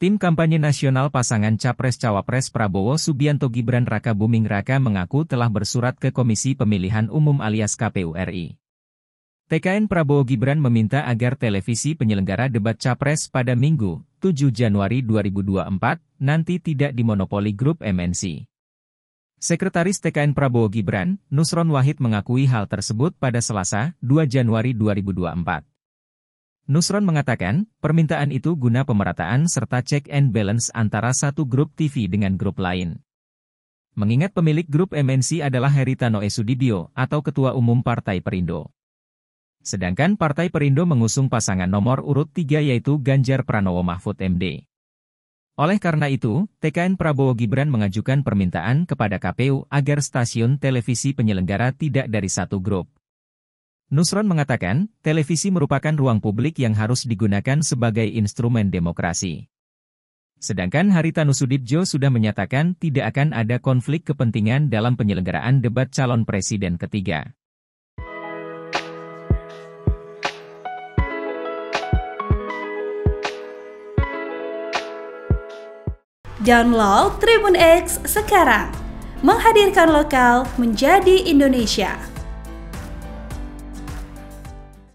Tim kampanye nasional pasangan Capres-Cawapres Prabowo Subianto Gibran Raka Buming Raka mengaku telah bersurat ke Komisi Pemilihan Umum alias KPU RI. TKN Prabowo Gibran meminta agar televisi penyelenggara debat Capres pada Minggu, 7 Januari 2024, nanti tidak dimonopoli grup MNC. Sekretaris TKN Prabowo Gibran, Nusron Wahid mengakui hal tersebut pada Selasa, 2 Januari 2024. Nusron mengatakan, permintaan itu guna pemerataan serta check and balance antara satu grup TV dengan grup lain. Mengingat pemilik grup MNC adalah Heritano Esudibio atau Ketua Umum Partai Perindo. Sedangkan Partai Perindo mengusung pasangan nomor urut 3 yaitu Ganjar Pranowo Mahfud MD. Oleh karena itu, TKN Prabowo Gibran mengajukan permintaan kepada KPU agar stasiun televisi penyelenggara tidak dari satu grup. Nusron mengatakan, televisi merupakan ruang publik yang harus digunakan sebagai instrumen demokrasi. Sedangkan Harita Nusudibjo sudah menyatakan tidak akan ada konflik kepentingan dalam penyelenggaraan debat calon presiden ketiga. Download Tribun X sekarang, menghadirkan lokal menjadi Indonesia.